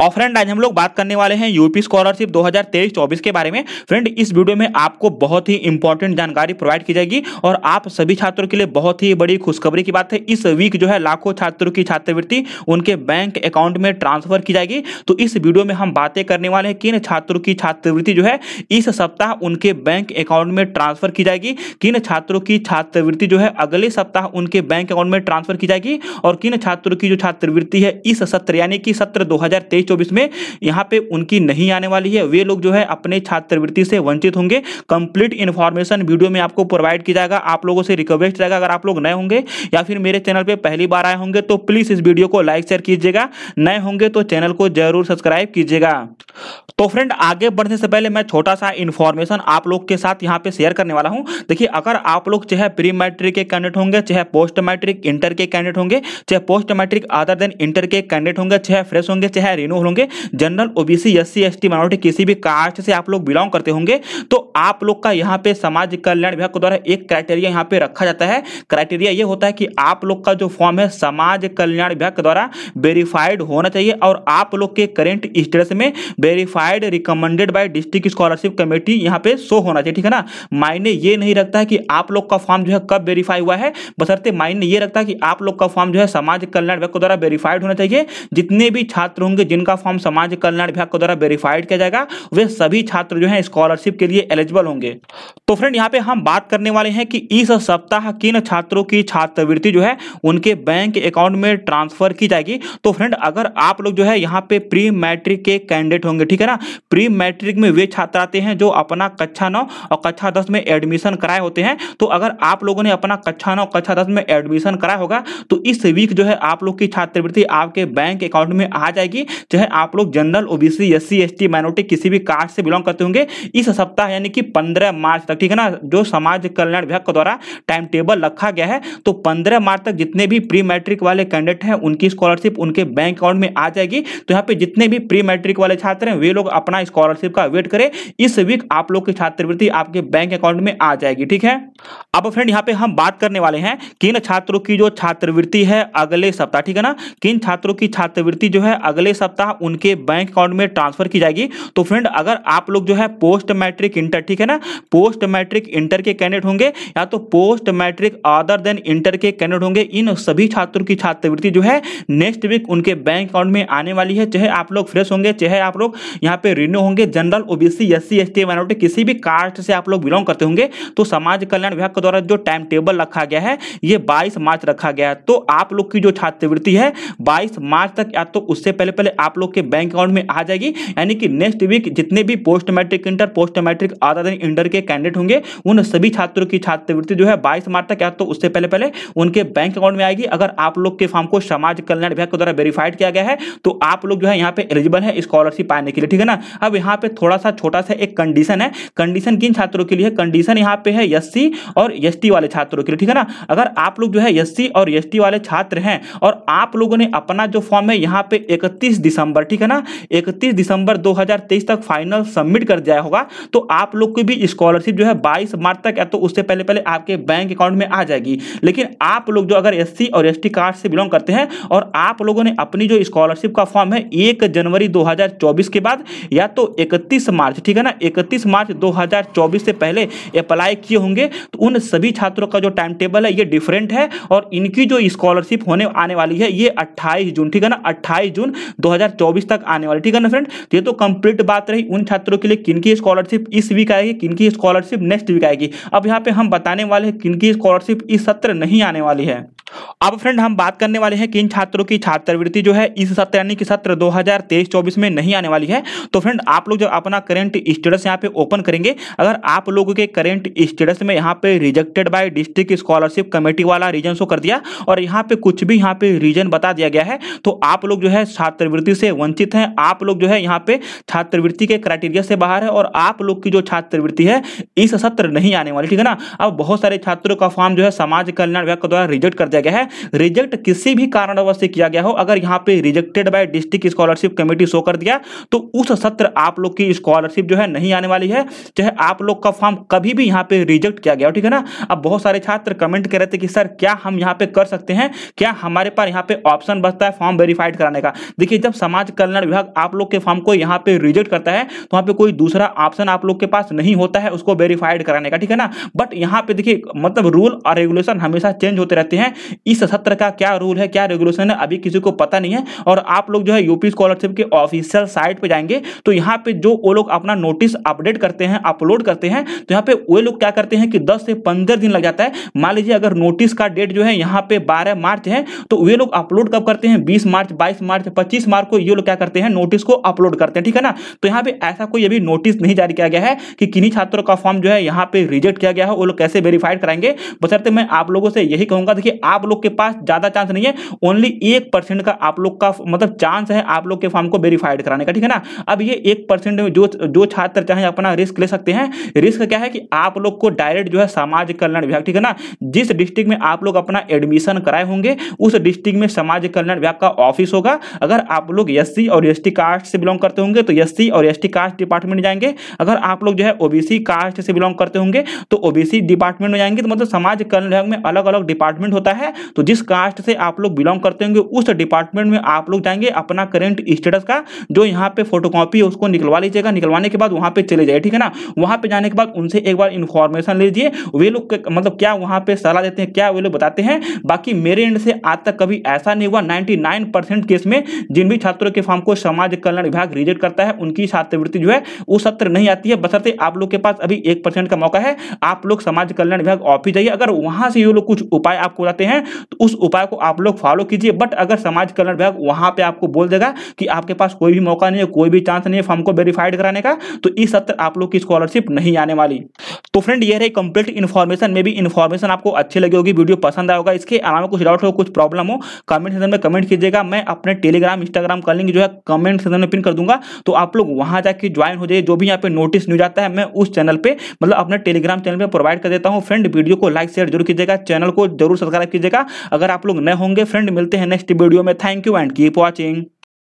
और फ्रेंड आज हम लोग बात करने वाले हैं यूपी स्कॉलरशिप 2023-24 के बारे में फ्रेंड इस वीडियो में आपको बहुत ही इंपॉर्टेंट जानकारी प्रोवाइड की जाएगी और आप सभी छात्रों के लिए बहुत ही बड़ी खुशखबरी की बात है इस वीक जो है लाखों छात्रों की छात्रवृत्ति उनके बैंक अकाउंट में ट्रांसफर की जाएगी तो इस वीडियो में हम बातें करने वाले हैं किन छात्रों की छात्रवृत्ति जो है इस सप्ताह उनके बैंक अकाउंट में ट्रांसफर की जाएगी किन छात्रों की छात्रवृत्ति जो है अगले सप्ताह उनके बैंक अकाउंट में ट्रांसफर की जाएगी और किन छात्रों की जो छात्रवृत्ति है इस सत्र यानी कि सत्र दो 2023-24 में यहाँ पे उनकी नहीं आने वाली है वे लोग जो है अपने छात्रवृत्ति से वंचित होंगे कंप्लीट इन्फॉर्मेशन वीडियो में आपको प्रोवाइड की जाएगा आप लोगों से रिक्वेस्ट रहेगा अगर आप लोग नए होंगे या फिर मेरे चैनल पर पहली बार आए होंगे तो प्लीज़ इस वीडियो को लाइक शेयर कीजिएगा नए होंगे तो चैनल को जरूर सब्सक्राइब कीजिएगा तो फ्रेंड आगे बढ़ने से पहले मैं छोटा सा इन्फॉर्मेशन आप लोग के साथ यहाँ पे शेयर करने वाला हूँ देखिए अगर आप लोग चाहे प्री मैट्रिक के कैंडिडेट होंगे चाहे पोस्ट मैट्रिक इंटर के कैंडिडेट होंगे चाहे post matric other than inter के कैंडिडेट होंगे चाहे फ्रेश होंगे चाहे है रिन्यू होंगे general OBC S C S minority किसी भी कास्ट से आप लोग बिलोंग करते होंगे तो आप लोग का यहाँ पे समाज कल्याण विभाग के द्वारा एक क्राइटेरिया यहाँ पे रखा जाता है क्राइटेरिया ये होता है कि आप लोग का जो फॉर्म है समाज कल्याण विभाग के द्वारा वेरीफाइड होना चाहिए और आप लोग के करेंट स्टेटस में verified recommended by district scholarship committee यहाँ पे शो होना चाहिए ठीक है ना मायने ये नहीं रखता है कि आप लोग का फॉर्म जो है कब वेरीफाई हुआ है बसरते मायने ये रखता है कि आप लोग का फॉर्म जो है समाज कल्याण विभाग के द्वारा वेरीफाइड होना चाहिए जितने भी छात्र होंगे होंगे जिनका फॉर्म समाज कल्याण विभाग के द्वारा वेरीफाइड किया जाएगा वे सभी छात्र जो है स्कॉलरशिप के लिए एलिजिबल होंगे तो फ्रेंड यहाँ पे हम बात करने वाले हैं कि इस सप्ताह किन छात्रों की छात्रवृत्ति जो है उनके बैंक अकाउंट में ट्रांसफर की जाएगी तो फ्रेंड अगर आप लोग जो है यहाँ पे प्री मैट्रिक के कैंडिडेट होंगे ठीक है ना प्री मैट्रिक में वे छात्र आते हैं जो अपना कक्षा नौ और कक्षा दस में एडमिशन कराए होते हैं तो अगर आप लोगों ने अपना कक्षा नौ कक्षा दस में एडमिशन कराया होगा तो इस वीक जो है आप लोग की छात्रवृत्ति आपके बैंक अकाउंट में आ जाएगी चाहे आप लोग general OBC S C minority किसी भी कास्ट से बिलोंग करते होंगे इस सप्ताह यानी कि पंद्रह मार्च तक ठीक है ना जो समाज कल्याण विभाग द्वारा टाइम टेबल रखा गया है तो पंद्रह मार्च तक जितने भी प्री मैट्रिक वाले कैंडिडेट हैं उनकी स्कॉलरशिप उनके बैंक अकाउंट में आ जाएगी तो यहाँ पे जितने भी प्री मैट्रिक वाले छात्र हैं वे लोग अपना स्कॉलरशिप का वेट करें इस वीक आप लोग की छात्रवृत्ति आपके बैंक अकाउंट में आ जाएगी ठीक है अब फ्रेंड यहाँ पे हम बात करने वाले हैं किन छात्रों की जो छात्रवृत्ति है अगले सप्ताह ठीक है ना किन छात्रों की छात्रवृत्ति जो है अगले सप्ताह उनके बैंक अकाउंट में ट्रांसफर की जाएगी तो फ्रेंड अगर आप लोग जो है पोस्ट मैट्रिक इंटर ठीक है ना पोस्ट मैट्रिक इंटर के कैंडिडेट होंगे या तो post matric other than inter के कैंडिडेट होंगे इन सभी छात्रों की छात्रवृत्ति जो है नेक्स्ट वीक उनके बैंक अकाउंट में आने वाली है चाहे आप लोग फ्रेश होंगे चाहे आप लोग यहाँ पे रिन्यू होंगे general OBC S C S T minority किसी भी कास्ट से आप लोग बिलोंग करते होंगे तो समाज कल्याण विभाग के द्वारा जो टाइम टेबल रखा गया है ये बाईस मार्च रखा गया है तो आप लोग की जो छात्रवृत्ति है बाईस मार्च तक या तो उससे पहले पहले पहले आप लोग के बैंक अकाउंट में आ जाएगी यानी कि नेक्स्ट वीक जितने भी post matric inter post matric आधा दिन इंटर के कैंडिडेट होंगे उन सभी छात्रों की छात्रवृत्ति जो है बाईस मार्च तक या तो उससे पहले पहले उनके बैंक अकाउंट में आएगी अगर आप लोग के फॉर्म को समाज कल्याण विभाग के द्वारा वेरीफाइड किया गया है तो आप लोग जो है यहाँ पे एलिजिबल है स्कॉलरशिप पाने के लिए ठीक है ना अब यहाँ पे थोड़ा सा छोटा सा एक कंडीशन है कंडीशन किन छात्रों के लिए कंडीशन यहाँ पे है एस और एस वाले छात्रों के लिए ठीक है ना अगर आप लोग जो है एस और एस वाले छात्र हैं और आप लोगों ने अपना जो फॉर्म है यहाँ पे इकतीस इकतीस दिसंबर ठीक है ना इकतीस दिसंबर 2023 तक फाइनल सबमिट कर दिया होगा तो आप लोग की भी स्कॉलरशिप जो है बाईस मार्च तक या तो उससे पहले पहले आपके बैंक अकाउंट में आ जाएगी लेकिन आप लोग जो अगर एस और एस कार्ड से बिलोंग करते हैं और आप लोगों ने अपनी जो स्कॉलरशिप का फॉर्म है एक जनवरी 2024 के बाद या तो 31 मार्च ठीक है ना 31 मार्च 2024 से पहले अप्लाई किए होंगे तो उन सभी छात्रों का जो टाइम टेबल है ये डिफरेंट है और इनकी जो स्कॉलरशिप होने आने वाली है ये 28 जून ठीक है ना 28 जून 2024 तक आने वाली ठीक है ना फ्रेंड तो ये तो कंप्लीट बात रही उन छात्रों के लिए किनकी स्कॉलरशिप इस वीक आएगी किनकी स्कॉलरशिप नेक्स्ट वीक आएगी अब यहाँ पे हम बताने वाले हैं किनकी स्कॉलरशिप इस सत्र नहीं आने वाली है अब फ्रेंड हम बात करने वाले हैं किन छात्रों की छात्रवृत्ति जो है इस सत्र यानी कि सत्र 2023-24 में नहीं आने वाली है तो फ्रेंड आप लोग जब अपना करेंट स्टेटस यहाँ पे ओपन करेंगे अगर आप लोगों के करेंट स्टेटस में यहाँ पे rejected by district scholarship committee वाला रीजन शो कर दिया और यहाँ पे कुछ भी यहाँ पे रीजन बता दिया गया है तो आप लोग जो है छात्र छात्रवृत्ति से वंचित हैं आप लोग जो है यहाँ पे छात्रवृत्ति के क्राइटेरिया से बाहर है और आप लोग की जो छात्रवृत्ति है इस सत्र नहीं आने वाली ठीक है ना अब बहुत सारे छात्रों का फॉर्म जो है समाज कल्याण विभाग द्वारा रिजेक्ट कर दिया गया है रिजेक्ट किसी भी कारणवश से किया गया हो अगर यहाँ पे rejected by district scholarship committee show कर दिया तो उस सत्र आप लोग की स्कॉलरशिप जो है नहीं आने वाली है चाहे आप लोग का फॉर्म कभी भी यहाँ पे रिजेक्ट किया गया हो ठीक है ना अब बहुत सारे छात्र कमेंट कर रहे थे कि सर क्या हम यहाँ पे कर सकते हैं क्या हमारे पास यहाँ पे ऑप्शन बचता है फॉर्म वेरीफाइड कराने का देखिए कि जब समाज कल्याण विभाग आप लोग के फॉर्म को यहाँ पे रिजेक्ट करता है तो वहाँ पे कोई दूसरा ऑप्शन आप लोग के पास नहीं होता है उसको वेरीफाइड कराने का ठीक है ना बट यहाँ पे देखिए मतलब रूल और रेगुलेशन हमेशा चेंज होते रहते हैं इस सत्र का क्या रूल है क्या रेगुलेशन है अभी किसी को पता नहीं है और आप लोग जो है यूपी स्कॉलरशिप के ऑफिशियल साइट पर जाएंगे तो यहाँ पे जो वो लोग अपना नोटिस अपडेट करते हैं अपलोड करते हैं तो यहाँ पे वो लोग क्या करते हैं कि दस से पंद्रह दिन लग जाता है मान लीजिए अगर नोटिस का डेट जो है यहाँ पे बारह मार्च है तो वे लोग अपलोड कब करते हैं बीस मार्च बाईस मार्च पच्चीस नोटिस मार्च को ये लोग क्या करते हैं नोटिस को अपलोड करते हैं ठीक है ना तो यहाँ पे ऐसा कोई अभी नोटिस नहीं जारी किया गया है कि किन्हीं छात्रों का फॉर्म जो है यहाँ पे रिजेक्ट किया गया है वो लोग कैसे वेरीफाइड कराएंगे बसरते तो मैं आप लोगों से यही कहूंगा देखिए आप लोग के पास ज्यादा चांस नहीं है ओनली एक का आप लोग का मतलब चांस है आप लोग के फॉर्म को वेरीफाइड कराने का ठीक है ना अब ये एक परसेंट जो जो छात्र चाहे अपना रिस्क ले सकते हैं रिस्क क्या है कि आप लोग को डायरेक्ट जो है समाज कल्याण विभाग ठीक है ना जिस डिस्ट्रिक्ट में आप लोग अपना एडमिशन कराए होंगे उस डिस्ट्रिक्ट में समाज कल्याण विभाग का ऑफिस होगा अगर आप लोग एस और एस कास्ट से बिलोंग करते होंगे तो एस और एस कास्ट डिपार्टमेंट जाएंगे अगर आप लोग जो है ओबीसी कास्ट से बिलोंग करते होंगे तो ओबीसी डिपार्टमेंट में जाएंगे तो मतलब समाज कल्याण विभाग में अलग अलग डिपार्टमेंट होता है तो जिस कास्ट से आप लोग बिलोंग करते होंगे उस डिपार्टमेंट में आप लोग जाएंगे अपना करेंट स्टेटस का जो यहाँ पे फोटोकॉपी है उसको निकलवा लीजिएगा निकलवाने के बाद वहाँ पर चले जाइए ठीक है ना वहाँ पर जाने के बाद उनसे एक बार इन्फॉर्मेशन लीजिए वे लोग मतलब क्या वहाँ पर सलाह देते हैं क्या वे लोग बताते हैं बाकी मेरे एंड से आज तक कभी ऐसा नहीं हुआ नाइन्टी केस में जिन जिन भी छात्रों के फॉर्म को समाज कल्याण विभाग रिजेक्ट करता है उनकी छात्रवृत्ति जो है वो सत्र नहीं आती है बसरते आप लोग के पास अभी एक परसेंट का मौका है आप लोग समाज कल्याण विभाग ऑफिस जाइए अगर वहां से ये लोग कुछ उपाय आपको बताते हैं तो उस उपाय को आप लोग फॉलो कीजिए बट अगर समाज कल्याण विभाग वहां पर आपको बोल देगा कि आपके पास कोई भी मौका नहीं है कोई भी चांस नहीं है फॉर्म को वेरीफाइड कराने का तो इस सत्र आप लोग की स्कॉलरशिप नहीं आने वाली तो फ्रेंड ये रही कंप्लीट इन्फॉर्मेशन में भी इन्फॉर्मेशन आपको अच्छी लगी होगी वीडियो पसंद आएगा इसके अलावा कुछ डाउट हो कुछ प्रॉब्लम हो कमेंट सेक्शन में कमेंट कीजिएगा मैं अपने टेलीग्राम इंस्टाग्राम का लिंक जो है कमेंट सेक्शन में पिन कर दूंगा तो आप लोग वहां जाकर ज्वाइन हो जाइए जो भी यहाँ पे नोटिस न्यूज आता है मैं उस चैनल पर मतलब अपने टेलीग्राम चैनल पर प्रोवाइड कर देता हूँ फ्रेंड वीडियो को लाइक शेयर जरूर कीजिएगा चैनल को जरूर सब्सक्राइब कीजिएगा अगर आप लोग नए होंगे फ्रेंड मिलते हैं नेक्स्ट वीडियो में thank you and keep watching